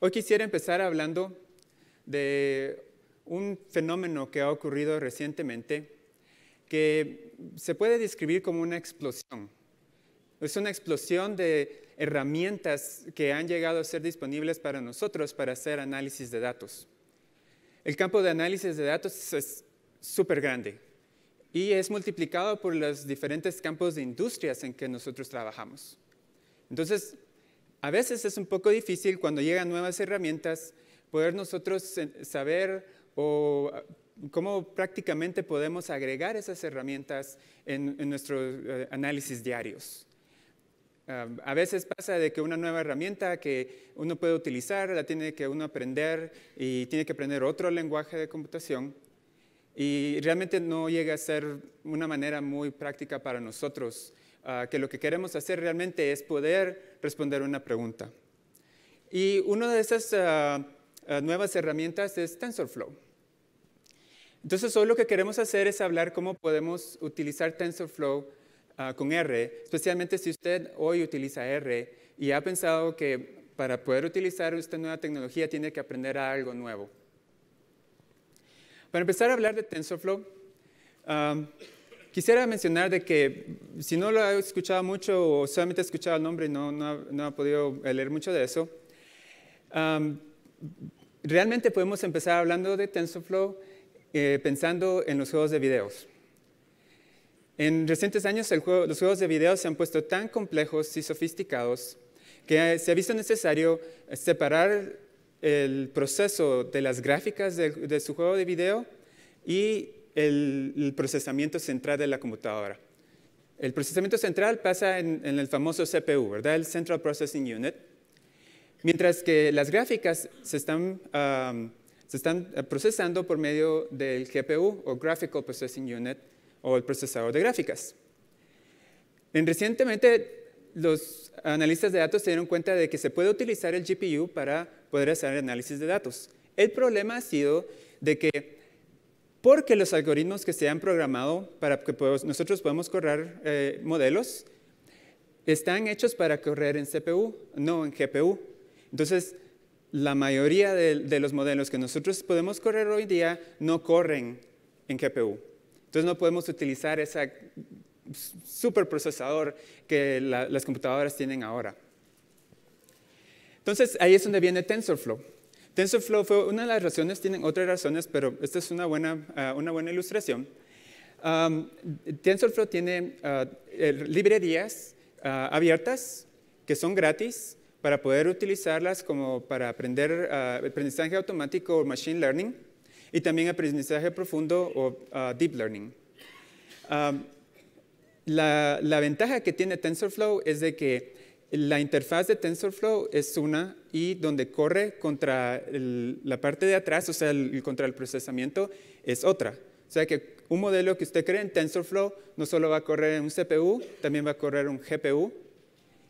Hoy quisiera empezar hablando de un fenómeno que ha ocurrido recientemente que se puede describir como una explosión. Es una explosión de herramientas que han llegado a ser disponibles para nosotros para hacer análisis de datos. El campo de análisis de datos es súper grande y es multiplicado por los diferentes campos de industrias en que nosotros trabajamos. Entonces, a veces es un poco difícil cuando llegan nuevas herramientas poder nosotros eh, saber o ah, cómo prácticamente podemos agregar esas herramientas en, nuestros eh, análisis diarios. Ah, a veces pasa de que una nueva herramienta que uno puede utilizar, la tiene que uno aprender y tiene que aprender otro lenguaje de computación y realmente no llega a ser una manera muy práctica para nosotros Ah, que lo que queremos hacer realmente es poder responder una pregunta. Y una de esas ah, ah, nuevas herramientas es TensorFlow. Entonces hoy lo que queremos hacer es hablar cómo podemos utilizar TensorFlow con R, especialmente si usted hoy utiliza R y ha pensado que para poder utilizar esta nueva tecnología tiene que aprender algo nuevo. Para empezar a hablar de TensorFlow, Quisiera mencionar de que si no lo ha escuchado mucho o solamente ha escuchado el nombre y no, no, podido leer mucho de eso, realmente podemos empezar hablando de TensorFlow eh, pensando en los juegos de videos. En recientes años los juegos de video se han puesto tan complejos y sofisticados que se ha visto necesario separar el proceso de las gráficas de su juego de video y el, procesamiento central de la computadora. El procesamiento central pasa en, el famoso CPU, ¿verdad? El Central Processing Unit. Mientras que las gráficas se están, se están eh, procesando por medio del GPU o Graphical Processing Unit o el procesador de gráficas. En, recientemente, los analistas de datos se dieron cuenta de que se puede utilizar el GPU para poder hacer análisis de datos. El problema ha sido de que porque los algoritmos que se han programado para que nosotros podamos correr eh, modelos están hechos para correr en CPU, no en GPU. Entonces, la mayoría de, los modelos que nosotros podemos correr hoy día no corren en GPU. Entonces, no podemos utilizar ese superprocesador que las computadoras tienen ahora. Entonces, ahí es donde viene TensorFlow. TensorFlow fue una de las razones, tienen otras razones, pero esta es una buena, ah, ilustración. TensorFlow tiene ah, eh, librerías ah, abiertas que son gratis para poder utilizarlas como para aprender aprendizaje automático o machine learning y también aprendizaje profundo o deep learning. la, la, ventaja que tiene TensorFlow es de que la interfaz de TensorFlow es una y donde corre contra la parte de atrás, o sea, contra el procesamiento, es otra. O sea que un modelo que usted cree en TensorFlow no solo va a correr en un CPU, también va a correr un GPU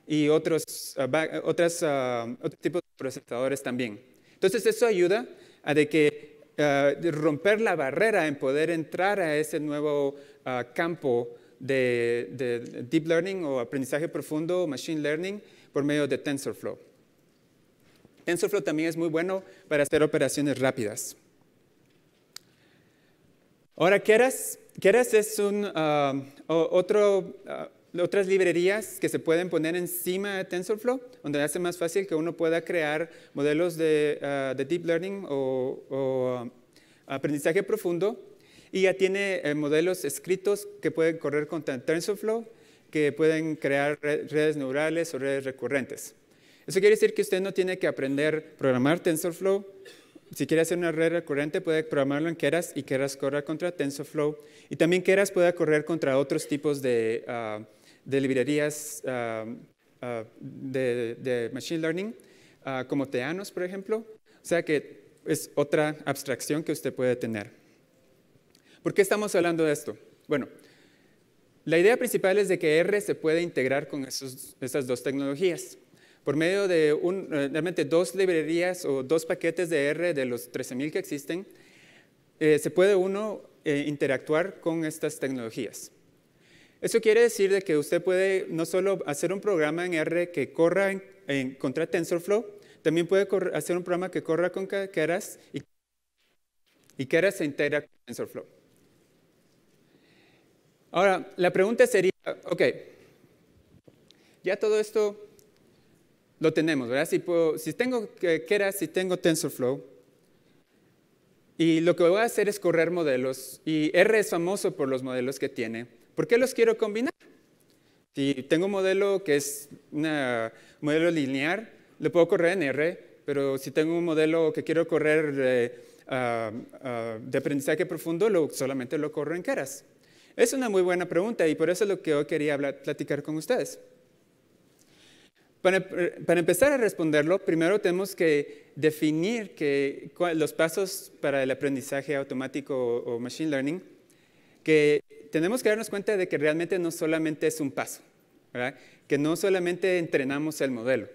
y otros, ah, ah, otros tipos de procesadores también. Entonces eso ayuda a de que ah, romper la barrera en poder entrar a ese nuevo campo de, deep learning o aprendizaje profundo, machine learning, por medio de TensorFlow. TensorFlow también es muy bueno para hacer operaciones rápidas. Ahora, Keras, es un, ah, otro, ah, otras librerías que se pueden poner encima de TensorFlow, donde hace más fácil que uno pueda crear modelos de, ah, deep learning o aprendizaje profundo y ya tiene eh, modelos escritos que pueden correr contra TensorFlow, que pueden crear redes neurales o redes recurrentes. Eso quiere decir que usted no tiene que aprender a programar TensorFlow. Si quiere hacer una red recurrente, puede programarlo en Keras y Keras corra contra TensorFlow. Y también Keras puede correr contra otros tipos de, ah, librerías ah, ah, de, de, Machine Learning, como Teanos, por ejemplo. O sea que es otra abstracción que usted puede tener. ¿Por qué estamos hablando de esto? Bueno, la idea principal es de que R se puede integrar con esas dos tecnologías. Por medio de un, eh, realmente dos librerías o dos paquetes de R de los 13.000 que existen, eh, se puede uno eh, interactuar con estas tecnologías. Eso quiere decir de que usted puede no solo hacer un programa en R que corra en, contra TensorFlow, también puede hacer un programa que corra con Keras y, y Keras se integra con TensorFlow. Ahora, la pregunta sería, ok, ya todo esto lo tenemos, ¿verdad? Si, tengo Keras, si tengo TensorFlow, y lo que voy a hacer es correr modelos, y R es famoso por los modelos que tiene, ¿por qué los quiero combinar? Si tengo un modelo que es un modelo lineal, lo puedo correr en R, pero si tengo un modelo que quiero correr eh, ah, ah, de, aprendizaje profundo, solamente lo corro en Keras. Es una muy buena pregunta y por eso es lo que hoy quería platicar con ustedes. Para, empezar a responderlo, primero tenemos que definir que, los pasos para el aprendizaje automático o, machine learning, que tenemos que darnos cuenta de que realmente no solamente es un paso, que no solamente entrenamos el modelo,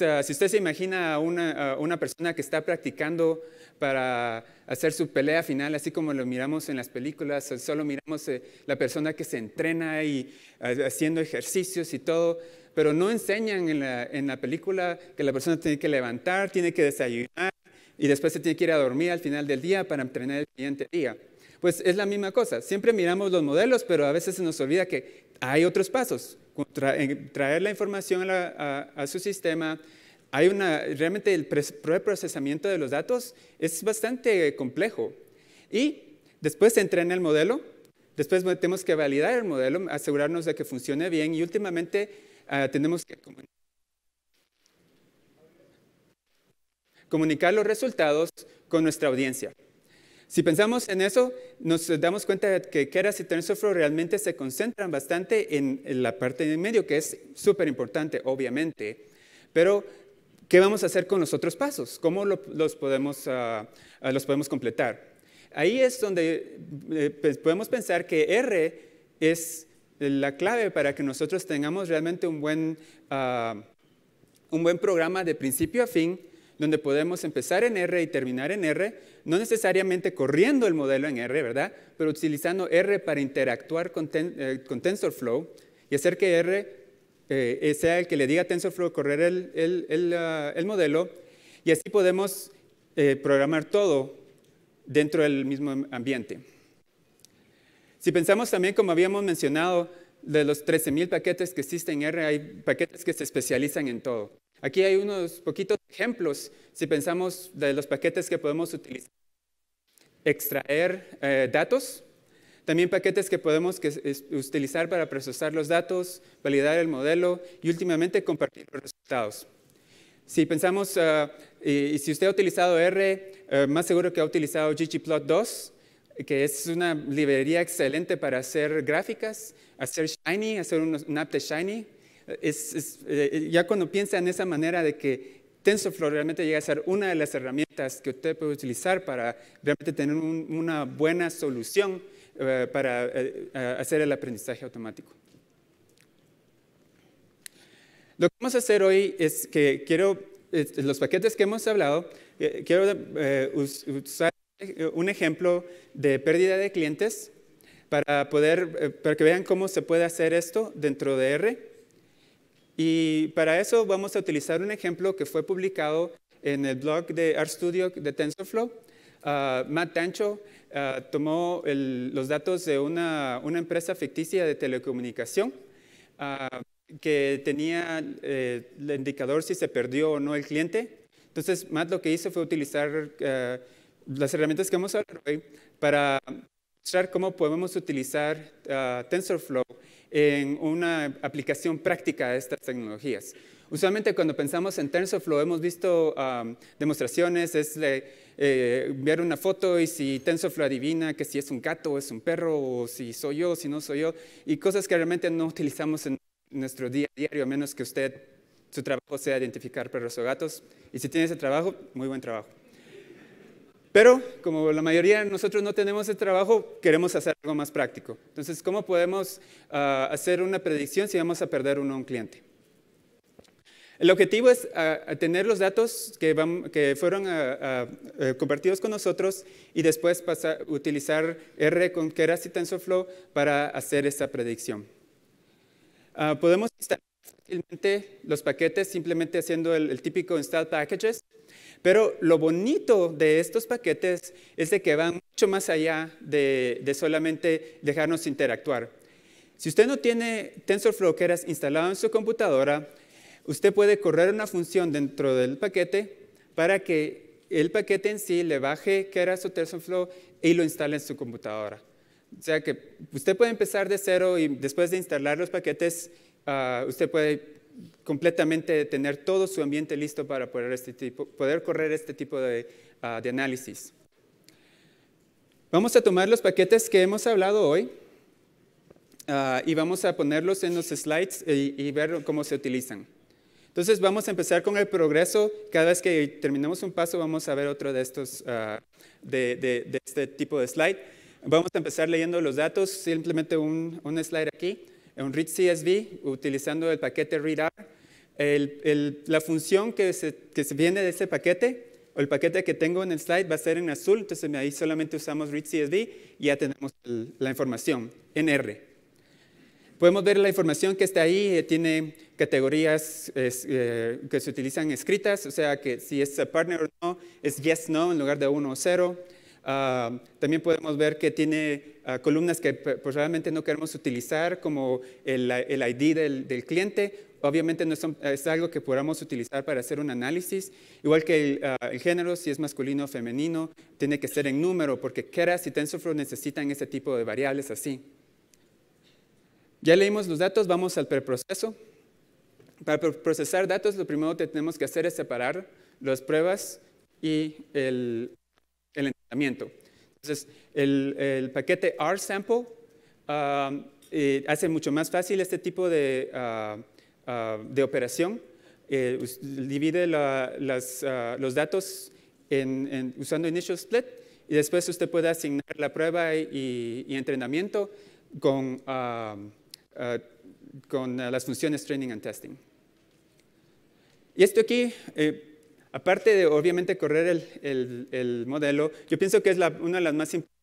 Ah, si usted se imagina a una, persona que está practicando para hacer su pelea final, así como lo miramos en las películas, solo miramos eh, la persona que se entrena y ah, haciendo ejercicios y todo, pero no enseñan en la, en la película que la persona tiene que levantar, tiene que desayunar y después se tiene que ir a dormir al final del día para entrenar el siguiente día. Pues es la misma cosa, siempre miramos los modelos, pero a veces se nos olvida que hay otros pasos, traer la información a, su sistema, hay una, realmente el preprocesamiento de los datos es bastante complejo. Y después se entrena el modelo, después tenemos que validar el modelo, asegurarnos de que funcione bien y últimamente ah, tenemos que comunicar los resultados con nuestra audiencia. Si pensamos en eso, nos damos cuenta de que Keras y TensorFlow realmente se concentran bastante en la parte de medio, que es súper importante, obviamente. Pero, ¿qué vamos a hacer con los otros pasos? ¿Cómo ah, ah, los, podemos, completar? Ahí es donde eh, pues, podemos pensar que R es la clave para que nosotros tengamos realmente un buen ah, programa de principio a fin donde podemos empezar en R y terminar en R, no necesariamente corriendo el modelo en R, ¿verdad? Pero utilizando R para interactuar con, eh, TensorFlow y hacer que R eh, sea el que le diga a TensorFlow correr el, ah, modelo y así podemos eh, programar todo dentro del mismo ambiente. Si pensamos también, como habíamos mencionado, de los 13.000 paquetes que existen en R, hay paquetes que se especializan en todo. Aquí hay unos poquitos ejemplos, si pensamos de los paquetes que podemos utilizar. Extraer eh, datos, también paquetes que podemos utilizar para procesar los datos, validar el modelo y últimamente compartir los resultados. Si pensamos, ah, y, si usted ha utilizado R, eh, más seguro que ha utilizado ggplot2, que es una librería excelente para hacer gráficas, hacer Shiny, hacer un, un app de Shiny, es, eh, ya cuando piensa en esa manera de que TensorFlow realmente llega a ser una de las herramientas que usted puede utilizar para realmente tener una buena solución eh, para eh, hacer el aprendizaje automático. Lo que vamos a hacer hoy es que quiero, los paquetes que hemos hablado, quiero usar un ejemplo de pérdida de clientes para poder, para que vean cómo se puede hacer esto dentro de R. Y para eso vamos a utilizar un ejemplo que fue publicado en el blog de Studio de TensorFlow. Ah, Matt Tancho ah, tomó los datos de una, empresa ficticia de telecomunicación ah, que tenía eh, el indicador si se perdió o no el cliente. Entonces, Matt lo que hizo fue utilizar eh, las herramientas que hemos hablado hoy para cómo podemos utilizar ah, TensorFlow en una aplicación práctica de estas tecnologías. Usualmente cuando pensamos en TensorFlow hemos visto ah, demostraciones, es de, enviar eh, una foto y si TensorFlow adivina que si es un gato o es un perro, o si soy yo, o si no soy yo, y cosas que realmente no utilizamos en nuestro día a día, a menos que usted, su trabajo sea identificar perros o gatos. Y si tiene ese trabajo, muy buen trabajo. Pero como la mayoría de nosotros no tenemos el trabajo, queremos hacer algo más práctico. Entonces, ¿cómo podemos ah, hacer una predicción si vamos a perder uno a un cliente? El objetivo es ah, tener los datos que, que fueron ah, eh, compartidos con nosotros y después pasar, utilizar R con Keras y TensorFlow para hacer esa predicción. podemos instalar fácilmente los paquetes simplemente haciendo el típico install packages pero lo bonito de estos paquetes es de que van mucho más allá de, solamente dejarnos interactuar. Si usted no tiene TensorFlow Keras instalado en su computadora, usted puede correr una función dentro del paquete para que el paquete en sí le baje Keras o TensorFlow y lo instale en su computadora. O sea que usted puede empezar de cero y después de instalar los paquetes, ah, usted puede completamente tener todo su ambiente listo para poder, este poder correr este tipo ah, de, análisis. Vamos a tomar los paquetes que hemos hablado hoy ah, y vamos a ponerlos en los slides y, ver cómo se utilizan. Entonces vamos a empezar con el progreso. Cada vez que terminemos un paso vamos a ver otro de estos, ah, de, este tipo de slide. Vamos a empezar leyendo los datos, simplemente un slide aquí un read CSV utilizando el paquete readr. la función que, se, viene de ese paquete, o el paquete que tengo en el slide, va a ser en azul, entonces ahí solamente usamos read CSV y ya tenemos la información en R. Podemos ver la información que está ahí, eh, tiene categorías eh, que se utilizan escritas, o sea que si es partner o no, es yes, no en lugar de 1 o 0. Ah, también podemos ver que tiene ah, columnas que pues, realmente no queremos utilizar, como el, ID del, cliente. Obviamente no es, algo que podamos utilizar para hacer un análisis. Igual que ah, el, género, si es masculino o femenino, tiene que ser en número, porque Keras y TensorFlow necesitan ese tipo de variables así. Ya leímos los datos, vamos al preproceso. Para procesar datos, lo primero que tenemos que hacer es separar las pruebas y el, el entrenamiento. Entonces, el, paquete RSample sample um, hace mucho más fácil este tipo de, uh, uh, de operación. Eh, divide uh, los datos en, usando initial split y después usted puede asignar la prueba y, entrenamiento con, con las funciones training and testing. Y esto aquí, eh, Aparte de, obviamente, correr el, modelo, yo pienso que es una de las más importantes.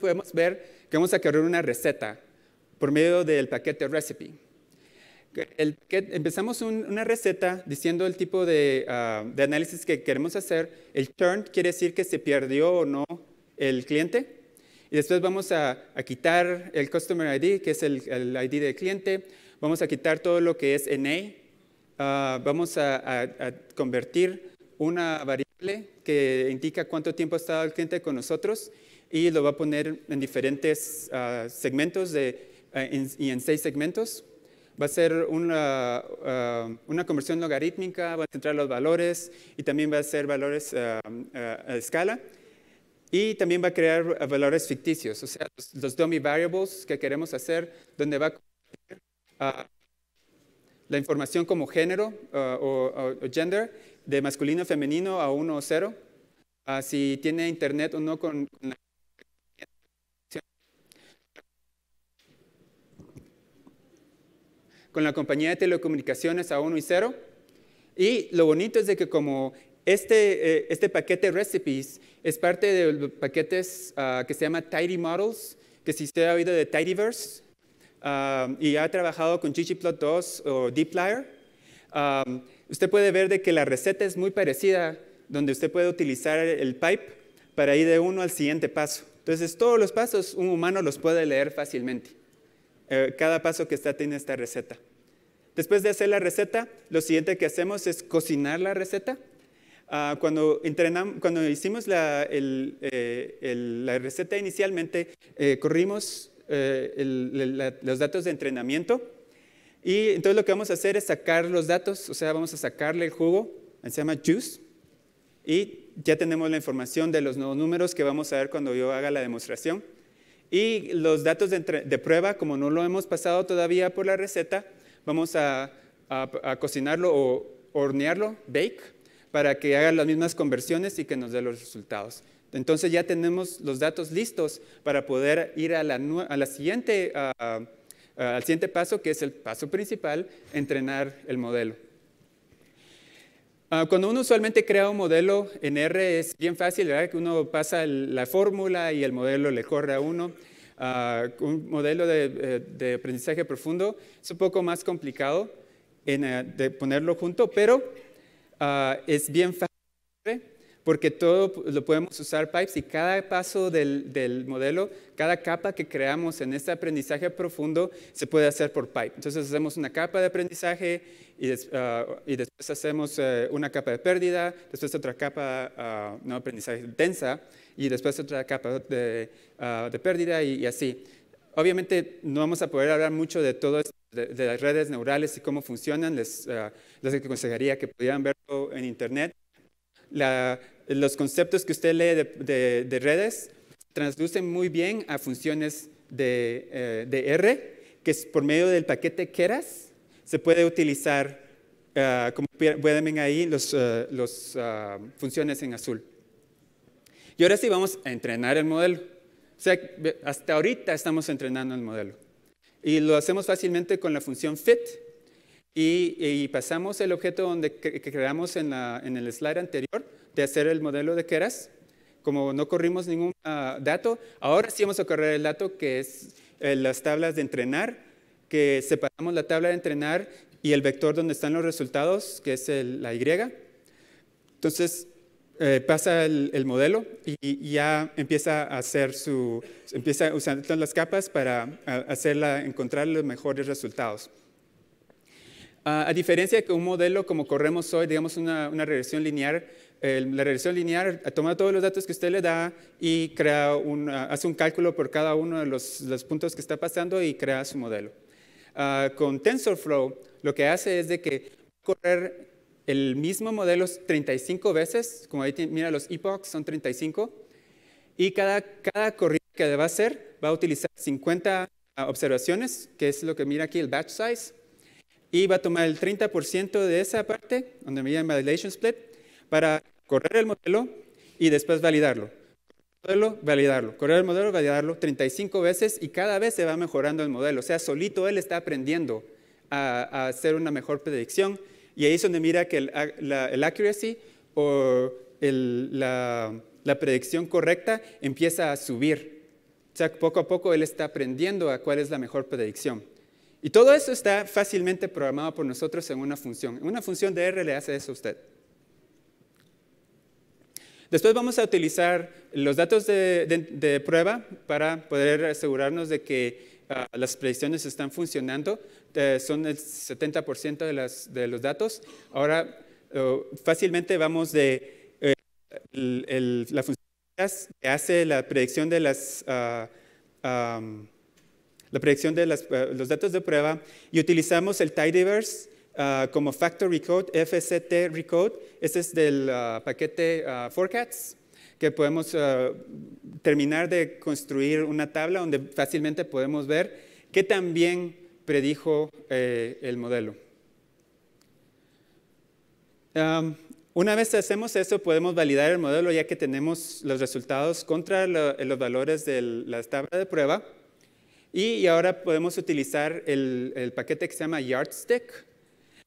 Podemos ver que vamos a correr una receta por medio del paquete recipe. que empezamos una receta diciendo el tipo de, ah, análisis que queremos hacer. El churn quiere decir que se perdió o no el cliente. Y después vamos a, quitar el Customer ID, que es el, el, ID del cliente. Vamos a quitar todo lo que es NA, Ah, vamos a, convertir una variable que indica cuánto tiempo ha estado el cliente con nosotros y lo va a poner en diferentes ah, segmentos de, ah, en, y en seis segmentos. Va a ser una, una, conversión logarítmica, va a centrar los valores y también va a ser valores a escala. Y también va a crear valores ficticios, o sea, los, los dummy variables que queremos hacer, donde va a la información como género uh, o, gender, de masculino, femenino a 1 o 0, ah, si tiene internet o no con, con la compañía de telecomunicaciones a 1 y 0. Y lo bonito es de que como este, eh, este paquete Recipes es parte de los paquetes ah, que se llama Tidy Models, que si usted ha oído de Tidyverse, Um, y ha trabajado con ggplot2 o dplyr, um, usted puede ver de que la receta es muy parecida, donde usted puede utilizar el pipe para ir de uno al siguiente paso. Entonces, todos los pasos un humano los puede leer fácilmente, eh, cada paso que está tiene esta receta. Después de hacer la receta, lo siguiente que hacemos es cocinar la receta. Ah, cuando, cuando hicimos la, eh, receta inicialmente, eh, corrimos eh, los datos de entrenamiento. Y entonces lo que vamos a hacer es sacar los datos, o sea, vamos a sacarle el jugo, se llama juice, y ya tenemos la información de los nuevos números que vamos a ver cuando yo haga la demostración. Y los datos de, prueba, como no lo hemos pasado todavía por la receta, vamos a, a cocinarlo o hornearlo, bake, para que haga las mismas conversiones y que nos dé los resultados. Entonces ya tenemos los datos listos para poder ir a la, siguiente, al siguiente paso, que es el paso principal, entrenar el modelo. Ah, cuando uno usualmente crea un modelo en R es bien fácil, ¿verdad? Que uno pasa la fórmula y el modelo le corre a uno. Ah, un modelo eh, de, aprendizaje profundo es un poco más complicado eh, de ponerlo junto, pero ah, es bien fácil ¿eh? porque todo lo podemos usar pipes y cada paso del, del, modelo, cada capa que creamos en este aprendizaje profundo se puede hacer por pipe. Entonces hacemos una capa de aprendizaje y, ah, y después hacemos eh, una capa de pérdida, después otra capa, de ah, aprendizaje densa, y después otra capa de, ah, de pérdida y, así. Obviamente no vamos a poder hablar mucho de todo de, las redes neurales y cómo funcionan, les, les aconsejaría que pudieran verlo en internet, los conceptos que usted lee de, de, de, redes transducen muy bien a funciones de, eh, R, que por medio del paquete Keras se puede utilizar, ah, como pueden ver ahí, las los, ah, ah, funciones en azul. Y ahora sí vamos a entrenar el modelo. O sea, hasta ahorita estamos entrenando el modelo. Y lo hacemos fácilmente con la función fit, y, pasamos el objeto que, creamos en, el slide anterior de hacer el modelo de Keras. Como no corrimos ningún ah, dato, ahora sí vamos a correr el dato que es eh, las tablas de entrenar, que separamos la tabla de entrenar y el vector donde están los resultados, que es la Y. Entonces, eh, pasa el, modelo y, ya empieza a hacer su, empieza usando las capas para encontrar los mejores resultados. Ah, a diferencia de que un modelo como corremos hoy, digamos una, una regresión lineal, la regresión lineal toma todos los datos que usted le da y crea un, ah, hace un cálculo por cada uno de los, puntos que está pasando y crea su modelo. Ah, con TensorFlow lo que hace es de que correr el mismo modelo 35 veces, como ahí mira los epochs son 35, y cada, cada corrida que va a hacer va a utilizar 50 observaciones, que es lo que mira aquí el batch size, y va a tomar el 30% de esa parte, donde me llama validation split, para correr el modelo y después validarlo. Correr modelo, validarlo. Correr el modelo, validarlo 35 veces y cada vez se va mejorando el modelo. O sea, solito él está aprendiendo a, a hacer una mejor predicción y ahí es donde mira que el, la, el accuracy o el, la, la predicción correcta empieza a subir. O sea, poco a poco él está aprendiendo a cuál es la mejor predicción. Y todo eso está fácilmente programado por nosotros en una función. En una función de R le hace eso a usted. Después vamos a utilizar los datos de, prueba para poder asegurarnos de que ah, las predicciones están funcionando. Eh, son el 70% de, los datos. Ahora eh, fácilmente vamos de eh, la función que hace la predicción de las... Ah, la predicción de eh, los datos de prueba y utilizamos el tidyverse ah, como factory code, FCT recode. Este es del ah, paquete ah, forecasts que podemos terminar de construir una tabla donde fácilmente podemos ver qué también predijo eh, el modelo. una vez hacemos eso, podemos validar el modelo ya que tenemos los resultados contra los valores de la tabla de prueba. Y ahora podemos utilizar el, paquete que se llama Yardstick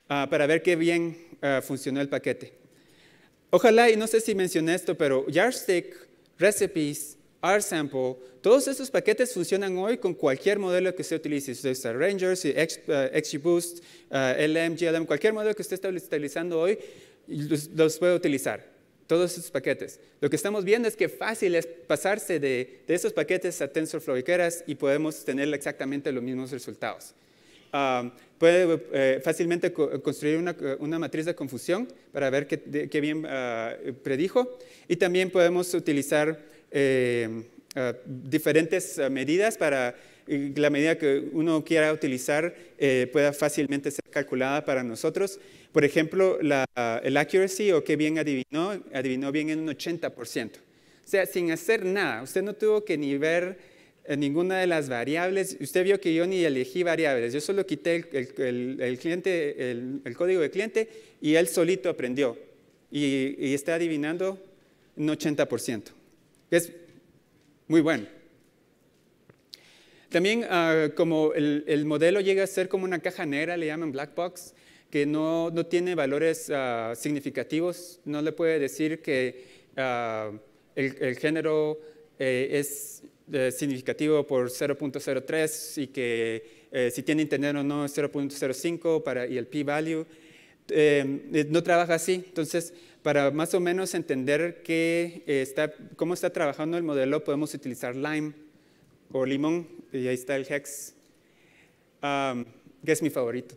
ah, para ver qué bien ah, funcionó el paquete. Ojalá, y no sé si mencioné esto, pero Yardstick, Recipes, sample todos esos paquetes funcionan hoy con cualquier modelo que se utilice. Si usted usa XGBoost, ah, LM, GLM, cualquier modelo que usted esté utilizando hoy, los, los puede utilizar todos esos paquetes. Lo que estamos viendo es que fácil es pasarse de, esos paquetes a TensorFlow y y podemos tener exactamente los mismos resultados. puede eh, fácilmente construir una, matriz de confusión para ver qué, bien ah, predijo y también podemos utilizar eh, ah, diferentes ah, medidas para la medida que uno quiera utilizar eh, pueda fácilmente ser calculada para nosotros. Por ejemplo, el accuracy o qué bien adivinó, adivinó bien en un 80%. O sea, sin hacer nada, usted no tuvo que ni ver eh, ninguna de las variables. Usted vio que yo ni elegí variables, yo solo quité el, código de cliente y él solito aprendió. Y, está adivinando un 80%, es muy bueno. También ah, como el, modelo llega a ser como una caja negra, le llaman black box, que no, tiene valores ah, significativos, no le puede decir que ah, el, género eh, es eh, significativo por 0.03 y que eh, si tiene internet o no es 0.05 y el p-value. Em, no trabaja así, entonces para más o menos entender está, cómo está trabajando el modelo podemos utilizar LIME o limón, y ahí está el hex, que es mi favorito.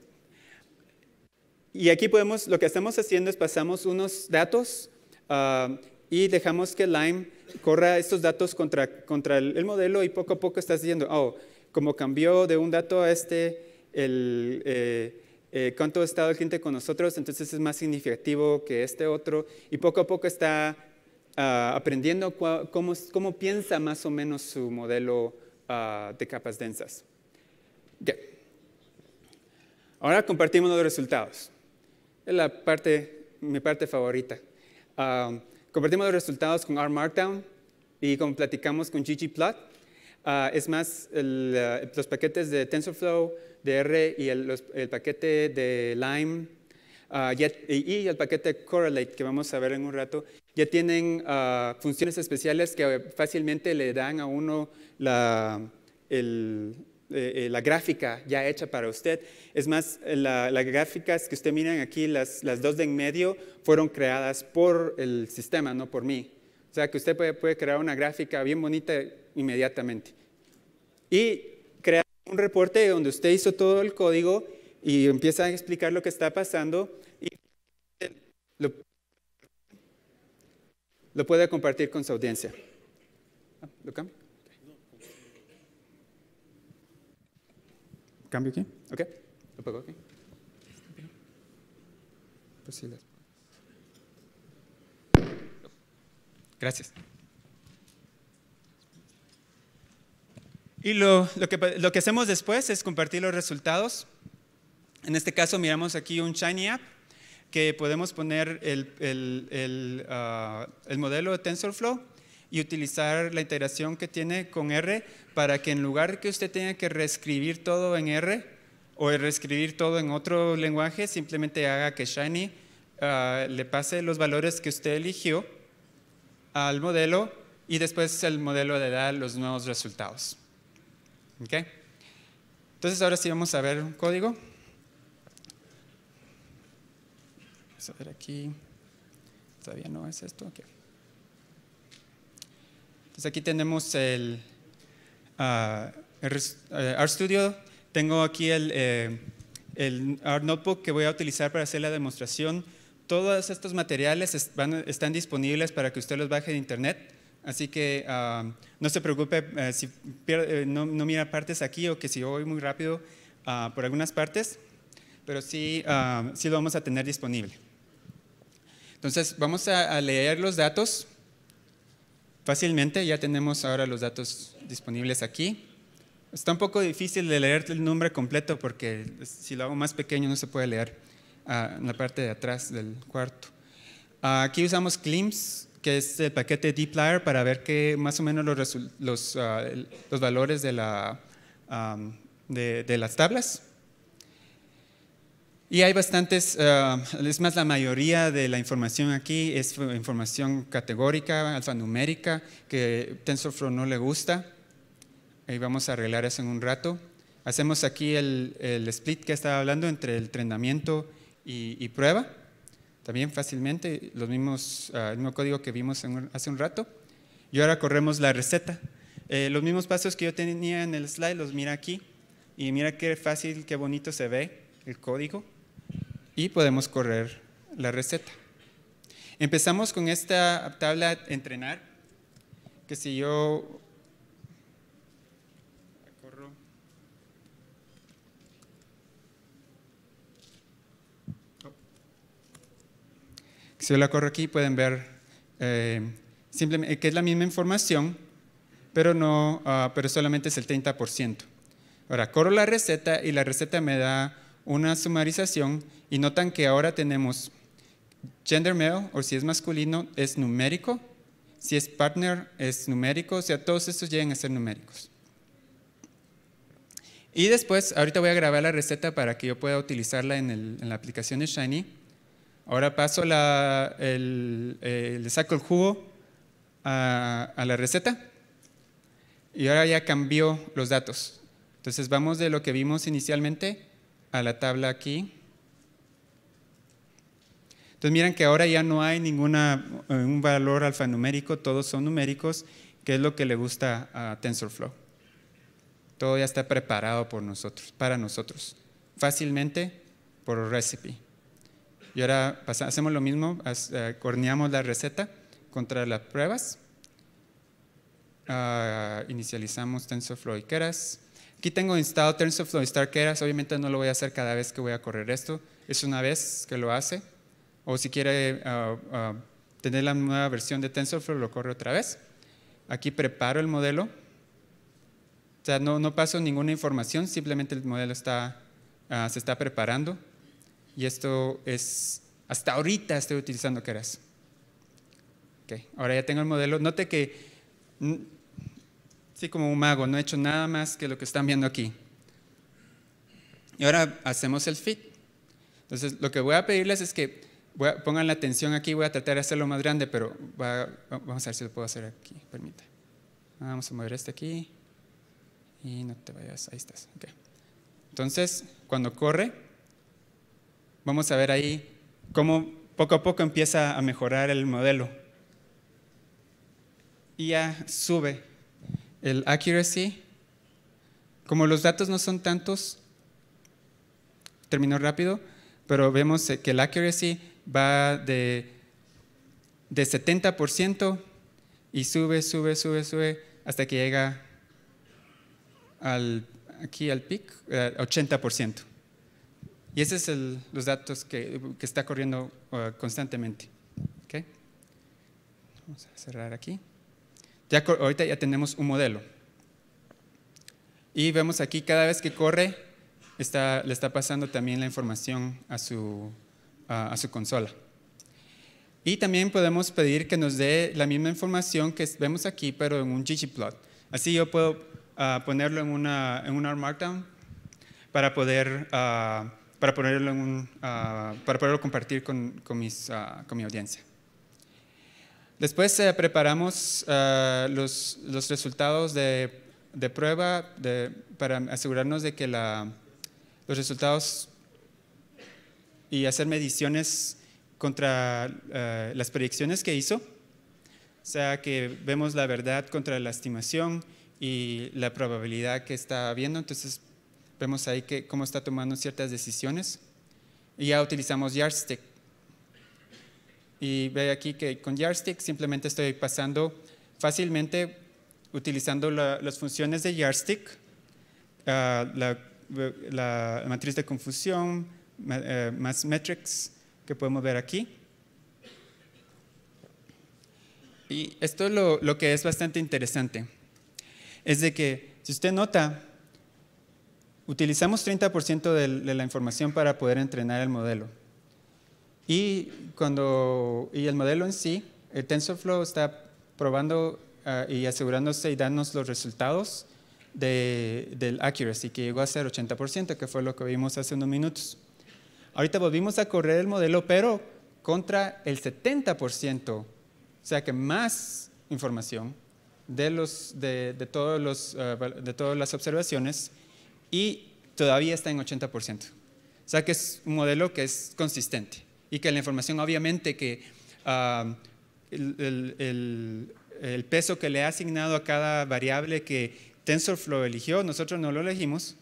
Y aquí podemos, lo que estamos haciendo es pasamos unos datos y dejamos que Lime corra estos datos contra, contra el, modelo y poco a poco estás diciendo, oh, como cambió de un dato a este, el, eh, eh, cuánto ha estado el cliente con nosotros, entonces es más significativo que este otro y poco a poco está ah, aprendiendo cómo, cómo, piensa más o menos su modelo Ah, de capas densas. Ahora compartimos los resultados. Es la parte, mi parte favorita. Ah, compartimos los resultados con R Markdown y como platicamos con ggplot. Ah, es más, los paquetes de TensorFlow, de R y el, paquete de Lime y, y el paquete Correlate que vamos a ver en un rato ya tienen ah, funciones especiales que fácilmente le dan a uno la, eh, eh, la gráfica ya hecha para usted. Es más, las gráficas que usted miran aquí, las, las, dos de en medio, fueron creadas por el sistema, no por mí. O sea, que usted puede, puede crear una gráfica bien bonita inmediatamente. Y crear un reporte donde usted hizo todo el código y empieza a explicar lo que está pasando. Y lo lo puede compartir con su audiencia. Ah, ¿Lo cambio? ¿Cambio aquí? ¿Ok? ¿Lo pongo aquí? Gracias. Y lo, lo, que, lo que hacemos después es compartir los resultados. En este caso miramos aquí un Shiny App que podemos poner el, el, el, ah, el modelo de TensorFlow y utilizar la integración que tiene con R para que en lugar que usted tenga que reescribir todo en R o reescribir todo en otro lenguaje, simplemente haga que Shiny ah, le pase los valores que usted eligió al modelo y después el modelo le da los nuevos resultados. Entonces ahora sí vamos a ver un código. Vamos a ver aquí. Todavía no es esto. Entonces aquí tenemos el, Art ah, eh, Studio. Tengo aquí el, eh, Art Notebook que voy a utilizar para hacer la demostración. Todos estos materiales están, disponibles para que usted los baje de internet. Así que ah, no se preocupe eh, si no, mira partes aquí o que si voy muy rápido ah, por algunas partes, pero sí, sí lo vamos a tener disponible. Entonces, vamos a, leer los datos fácilmente, ya tenemos ahora los datos disponibles aquí. Está un poco difícil de leer el nombre completo porque si lo hago más pequeño no se puede leer ah, en la parte de atrás del cuarto. Ah, aquí usamos CLIMS, que es el paquete dplyr para ver que más o menos los, ah, valores de, las tablas. Y hay bastantes, eh, es más, la mayoría de la información aquí es información categórica, alfanumérica, que TensorFlow no le gusta. Ahí vamos a arreglar eso en un rato. Hacemos aquí el, split que estaba hablando entre el entrenamiento y, prueba, también fácilmente, los mismos, eh, el mismo código que vimos hace un rato. Y ahora corremos la receta. Eh, los mismos pasos que yo tenía en el slide los mira aquí. Y mira qué fácil, qué bonito se ve el código y podemos correr la receta. Empezamos con esta tabla entrenar, que si yo oh. si la corro aquí pueden ver eh, simplemente eh, que es la misma información, pero no, ah, pero solamente es el 30%. Ahora corro la receta y la receta me da una sumarización y notan que ahora tenemos gender male, o si es masculino, es numérico, si es partner, es numérico, o sea, todos estos llegan a ser numéricos. Y después, ahorita voy a grabar la receta para que yo pueda utilizarla en, el, en la aplicación de Shiny. Ahora paso la, el, eh, le saco el jugo a, a la receta y ahora ya cambió los datos. Entonces vamos de lo que vimos inicialmente a la tabla aquí. Entonces miren que ahora ya no hay ningún eh, un valor alfanumérico, todos son numéricos, que es lo que le gusta a TensorFlow. Todo ya está preparado por nosotros, para nosotros, fácilmente por recipe. Y ahora hacemos lo mismo, eh, corneamos la receta contra las pruebas, ah, inicializamos TensorFlow y Keras, Aquí tengo instalado TensorFlow Star Keras, obviamente no lo voy a hacer cada vez que voy a correr esto, es una vez que lo hace, o si quiere ah, ah, tener la nueva versión de TensorFlow lo corre otra vez. Aquí preparo el modelo, o sea, no, no paso ninguna información, simplemente el modelo está, ah, se está preparando y esto es, hasta ahorita estoy utilizando Keras. Okay. Ahora ya tengo el modelo, note que así como un mago, no he hecho nada más que lo que están viendo aquí. Y ahora hacemos el fit. Entonces, lo que voy a pedirles es que pongan la atención aquí, voy a tratar de hacerlo más grande, pero vamos a ver si lo puedo hacer aquí, Permita. Vamos a mover este aquí y no te vayas, ahí estás. Entonces, cuando corre, vamos a ver ahí cómo poco a poco empieza a mejorar el modelo. Y ya sube el accuracy. Como los datos no son tantos, terminó rápido, pero vemos eh, que el accuracy va de, de 70% y sube, sube, sube, sube hasta que llega al, aquí al pic, eh, 80%. Y esos son los datos que, que está corriendo eh, constantemente. Okay. Vamos a cerrar aquí. Ya, ahorita ya tenemos un modelo. Y vemos aquí cada vez que corre, le está pasando también la información a su, a, su consola. Y también podemos pedir que nos dé la misma información que vemos aquí, pero en un ggplot. Así yo puedo ah, ponerlo en una, en markdown para poder ah, para ponerlo ah, para poderlo compartir con, mis, con mi audiencia. Después eh, preparamos eh, los, resultados de, prueba para asegurarnos de que la, los resultados y hacer mediciones contra eh, las predicciones que hizo. O sea, que vemos la verdad contra la estimación y la probabilidad que está habiendo. Entonces, vemos ahí que, cómo está tomando ciertas decisiones. Y ya utilizamos yardstick y ve aquí que con yardstick simplemente estoy pasando fácilmente utilizando las funciones de yardstick, ah, la, matriz de confusión, eh, más metrics que podemos ver aquí. Y esto es lo, que es bastante interesante. Es de que, si usted nota, utilizamos 30% de la información para poder entrenar el modelo. Y, y el modelo en sí, el TensorFlow está probando ah, y asegurándose y dándonos los resultados del accuracy, que llegó a ser 80%, que fue lo que vimos hace unos minutos. Ahorita volvimos a correr el modelo, pero contra el 70%, o sea que más información de, todos los, ah, de todas las observaciones y todavía está en 80%. O sea que es un modelo que es consistente y que la información obviamente que ah, el, peso que le ha asignado a cada variable que TensorFlow eligió, nosotros no lo elegimos,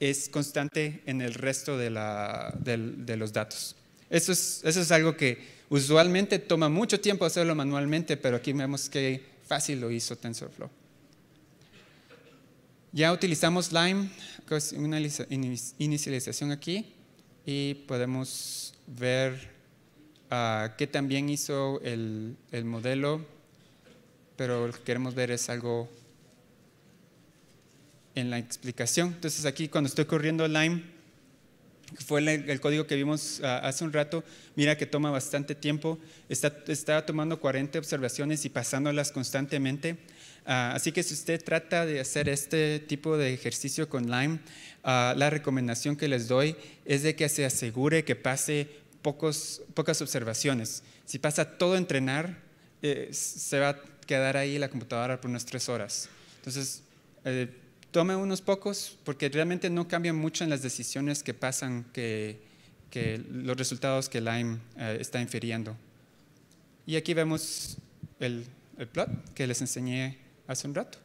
es constante en el resto de, la, de, los datos. Eso es, eso es algo que usualmente toma mucho tiempo hacerlo manualmente, pero aquí vemos que fácil lo hizo TensorFlow. Ya utilizamos Lime, una inicialización aquí, y podemos ver ah, qué también hizo el, modelo, pero lo que queremos ver es algo en la explicación. Entonces aquí cuando estoy corriendo Lime, fue el, código que vimos ah, hace un rato, mira que toma bastante tiempo, está, tomando 40 observaciones y pasándolas constantemente. Ah, así que si usted trata de hacer este tipo de ejercicio con Lime, la recomendación que les doy es de que se asegure que pase pocos, pocas observaciones. Si pasa todo entrenar, eh, se va a quedar ahí la computadora por unas tres horas. Entonces, eh, tome unos pocos porque realmente no cambian mucho en las decisiones que pasan, que, los resultados que Lime eh, está inferiendo. Y aquí vemos el, el, plot que les enseñé hace un rato.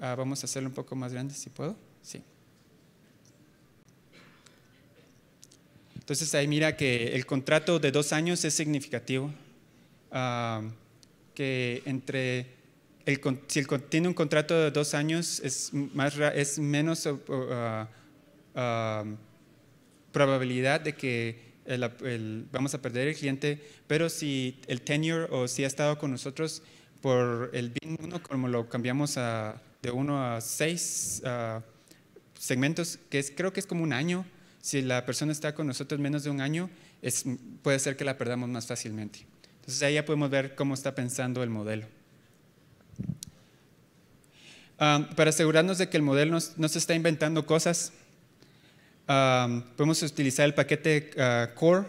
Ah, vamos a hacerlo un poco más grande si puedo. Sí. Entonces ahí mira que el contrato de dos años es significativo, ah, que entre el, si tiene un contrato de dos años es, más, es menos ah, ah, probabilidad de que vamos a perder el cliente, pero si el tenure o si ha estado con nosotros por el BIN 1, como lo cambiamos de uno a 6 segmentos, que es, creo que es como un año, si la persona está con nosotros menos de un año, es, puede ser que la perdamos más fácilmente. Entonces ahí ya podemos ver cómo está pensando el modelo. Ah, para asegurarnos de que el modelo no, se está inventando cosas, ah, podemos utilizar el paquete ah, Core.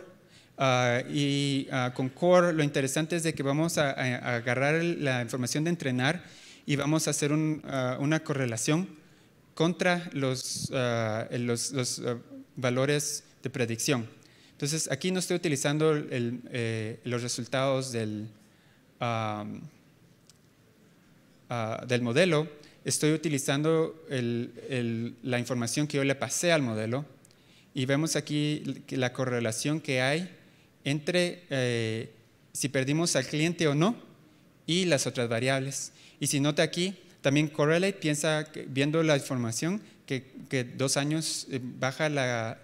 y con Core lo interesante es de que vamos a, agarrar la información de entrenar y vamos a hacer una correlación contra los, los valores de predicción. Entonces, aquí no estoy utilizando eh, los resultados del, ah, del modelo, estoy utilizando la información que yo le pasé al modelo y vemos aquí la correlación que hay entre eh, si perdimos al cliente o no y las otras variables. Y si nota aquí, también correlate piensa, viendo la información, que, dos años eh, baja la,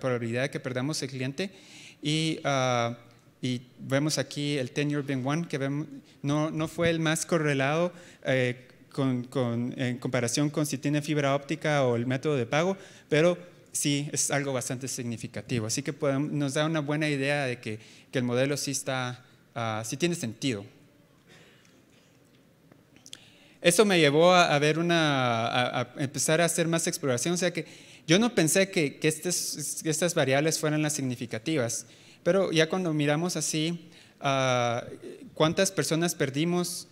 probabilidad de que perdamos el cliente ah, y, vemos aquí el tenure being one, que vemos, no, no, fue el más correlado eh, con, en comparación con si tiene fibra óptica o el método de pago, pero sí es algo bastante significativo. Así que nos da una buena idea de que, que el modelo sí está, ah, sí tiene sentido eso me llevó a, ver una, a, empezar a hacer más exploración, o sea que yo no pensé que, estas variables fueran las significativas, pero ya cuando miramos así, ah, ¿cuántas personas perdimos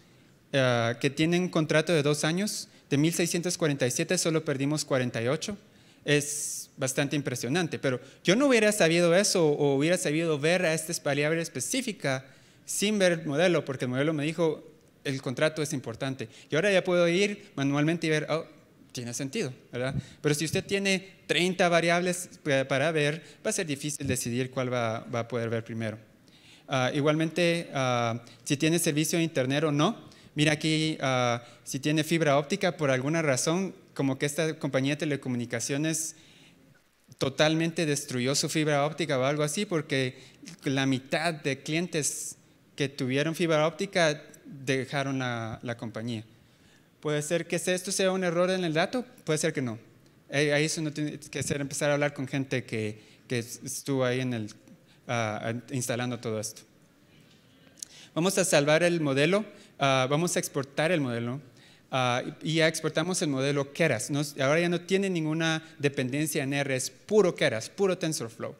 ah, que tienen contrato de dos años? De 1647 solo perdimos 48. Es bastante impresionante, pero yo no hubiera sabido eso o hubiera sabido ver a esta variables específica sin ver el modelo, porque el modelo me dijo, el contrato es importante. Y ahora ya puedo ir manualmente y ver, oh, tiene sentido, ¿verdad? Pero si usted tiene 30 variables para ver, va a ser difícil decidir cuál va, va a poder ver primero. Ah, igualmente, ah, si tiene servicio de internet o no, mira aquí, ah, si tiene fibra óptica, por alguna razón, como que esta compañía de telecomunicaciones totalmente destruyó su fibra óptica o algo así, porque la mitad de clientes que tuvieron fibra óptica dejaron la, la compañía. Puede ser que esto sea un error en el dato, puede ser que no. Ahí eso no tiene que ser empezar a hablar con gente que, estuvo ahí en el, ah, instalando todo esto. Vamos a salvar el modelo, ah, vamos a exportar el modelo ah, y ya exportamos el modelo Keras. ahora ya no tiene ninguna dependencia en R, es puro Keras, puro TensorFlow.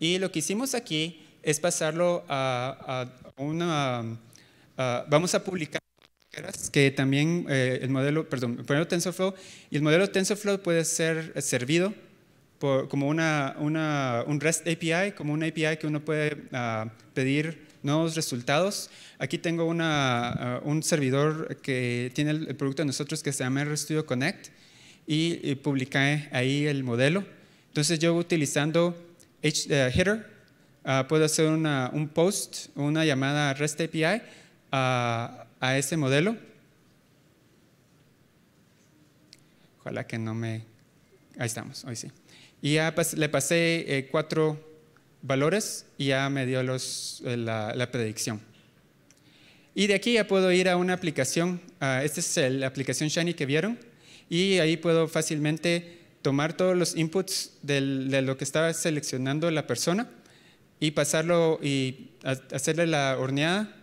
Y lo que hicimos aquí es pasarlo a una Ah, vamos a publicar que también eh, el modelo, perdón, el modelo TensorFlow, y el modelo TensorFlow puede ser eh, servido como una, una, un REST API, como una API que uno puede ah, pedir nuevos resultados. Aquí tengo ah, un servidor que tiene el, producto de nosotros que se llama RStudio Connect y, publica ahí el modelo. Entonces yo utilizando Hitter eh, Header puedo hacer un post, una llamada REST API a, ese modelo? Ojalá que no me... Ahí estamos, hoy sí. Y ya le pasé eh, cuatro valores y ya me dio los, eh, la, predicción. Y de aquí ya puedo ir a una aplicación, esta es la aplicación Shiny que vieron, y ahí puedo fácilmente tomar todos los inputs de lo que estaba seleccionando la persona y pasarlo y hacerle la horneada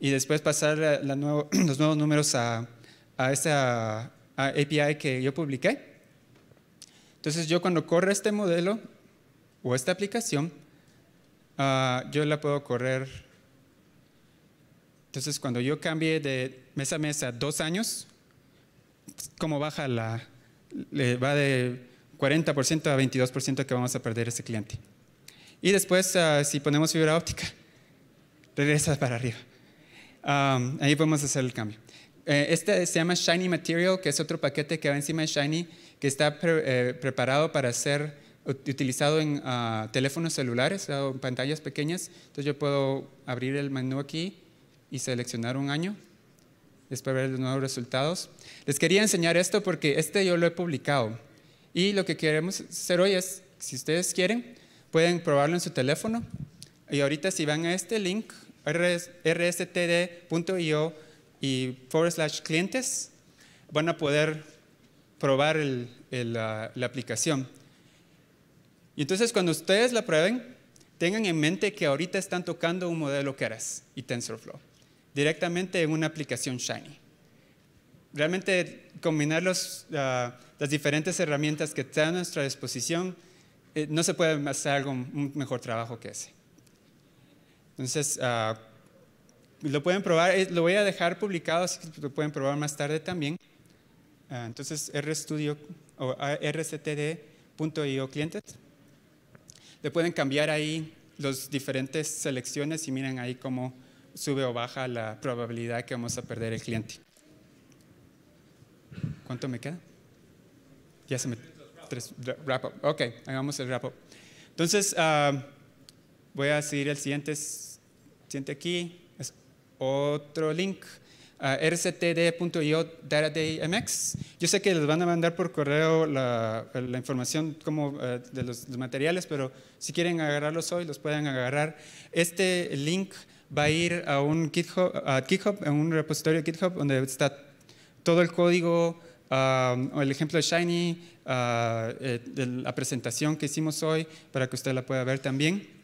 y después pasar los nuevos números a, a esta API que yo publiqué. Entonces yo cuando corre este modelo o esta aplicación, ah, yo la puedo correr. Entonces cuando yo cambie de mes a mes a dos años, ¿cómo baja la... va de 40% a 22% que vamos a perder ese cliente. Y después, ah, si ponemos fibra óptica, regresa para arriba ahí podemos hacer el cambio. Eh, este se llama Shiny Material, que es otro paquete que va encima de Shiny, que está eh, preparado para ser utilizado en ah, teléfonos celulares o en pantallas pequeñas. Entonces yo puedo abrir el menú aquí y seleccionar un año. Después ver los nuevos resultados. Les quería enseñar esto porque este yo lo he publicado. Y lo que queremos hacer hoy es, si ustedes quieren, pueden probarlo en su teléfono. Y ahorita si van a este link, rstd.io y forward slash clientes, van a poder probar la, aplicación. Y entonces cuando ustedes la prueben, tengan en mente que ahorita están tocando un modelo Keras y TensorFlow directamente en una aplicación Shiny. Realmente combinar ah, las diferentes herramientas que están a nuestra disposición, eh, no se puede hacer algo, un mejor trabajo que ese. Entonces, ah, lo pueden probar, eh, lo voy a dejar publicado, así que lo pueden probar más tarde también. Ah, entonces, RStudio o ah, rstd.io clientes. Le pueden cambiar ahí las diferentes selecciones y miren ahí cómo sube o baja la probabilidad que vamos a perder el cliente. ¿Cuánto me queda? Ya se me... Tres, wrap up. Ok, hagamos el wrap up. Entonces, voy a seguir el siguiente siente aquí, es otro link, uh, Yo sé que les van a mandar por correo la, información como, eh, de los, materiales, pero si quieren agarrarlos hoy, los pueden agarrar. Este link va a ir a un GitHub, a GitHub en un repositorio de GitHub donde está todo el código, um, el ejemplo de Shiny, uh, eh, de la presentación que hicimos hoy para que usted la pueda ver también.